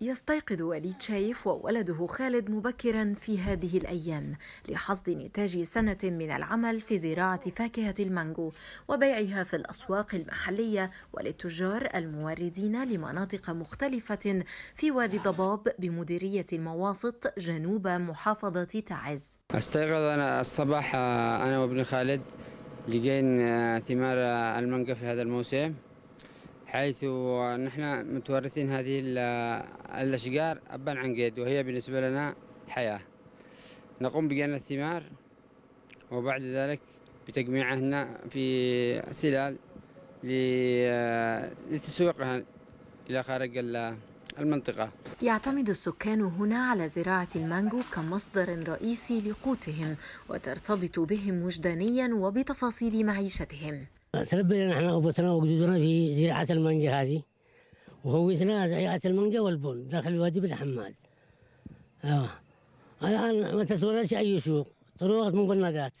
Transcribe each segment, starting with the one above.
يستيقظ وليد شايف وولده خالد مبكرا في هذه الايام لحصد نتاج سنه من العمل في زراعه فاكهه المانجو وبيعها في الاسواق المحليه وللتجار الموردين لمناطق مختلفه في وادي ضباب بمديريه المواسط جنوب محافظه تعز. استيقظ انا الصباح انا وابن خالد لقينا ثمار المانجا في هذا الموسم حيث نحن متورثين هذه الأشجار أبا عن قيد وهي بالنسبة لنا حياة نقوم بجنة الثمار وبعد ذلك بتجميعهن في سلال لتسويقها إلى خارج المنطقة يعتمد السكان هنا على زراعة المانجو كمصدر رئيسي لقوتهم وترتبط بهم وجدانيا وبتفاصيل معيشتهم تربينا نحن أبوتنا وجدودنا في زراعة المانجا هذه وهويتنا زراعة المانجا والبن داخل الوادي بن حماد ايوه الآن ما تتولدش أي سوق تروح من بنادات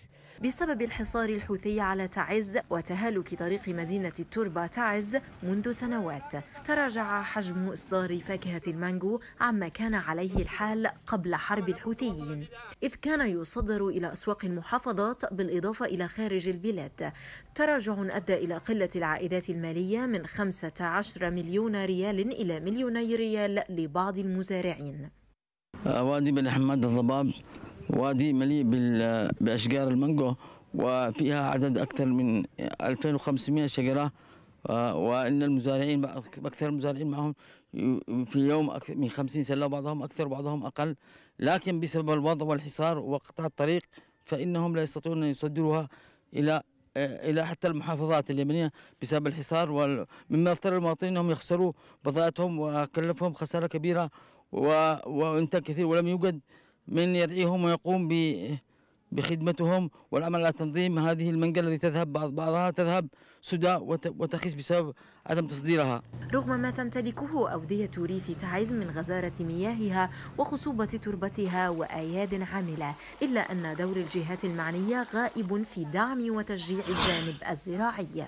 بسبب الحصار الحوثي على تعز وتهالك طريق مدينة التربة تعز منذ سنوات تراجع حجم إصدار فاكهة المانجو عما كان عليه الحال قبل حرب الحوثيين إذ كان يصدر إلى أسواق المحافظات بالإضافة إلى خارج البلاد تراجع أدى إلى قلة العائدات المالية من 15 مليون ريال إلى مليوني ريال لبعض المزارعين أوادي آه، بن حماد الضباب وادي مليء بأشجار المانجو وفيها عدد أكثر من 2500 شجرة آه، وإن المزارعين أكثر المزارعين معهم في يوم من 50 سلة بعضهم أكثر بعضهم أقل لكن بسبب الوضع والحصار وقطع الطريق فإنهم لا يستطيعون أن يصدروها إلى الى حتى المحافظات اليمنيه بسبب الحصار ومما مما اضطر المواطنين انهم يخسروا بضائعهم وكلفهم خساره كبيره وانت وانتاج كثير ولم يوجد من يرعيهم ويقوم بخدمتهم والعمل على تنظيم هذه المنقل التي تذهب بعض بعضها تذهب سدى وتخيس بسبب عدم تصديرها رغم ما تمتلكه أودية ريف تعز من غزارة مياهها وخصوبة تربتها وأياد عاملة إلا أن دور الجهات المعنية غائب في دعم وتشجيع الجانب الزراعي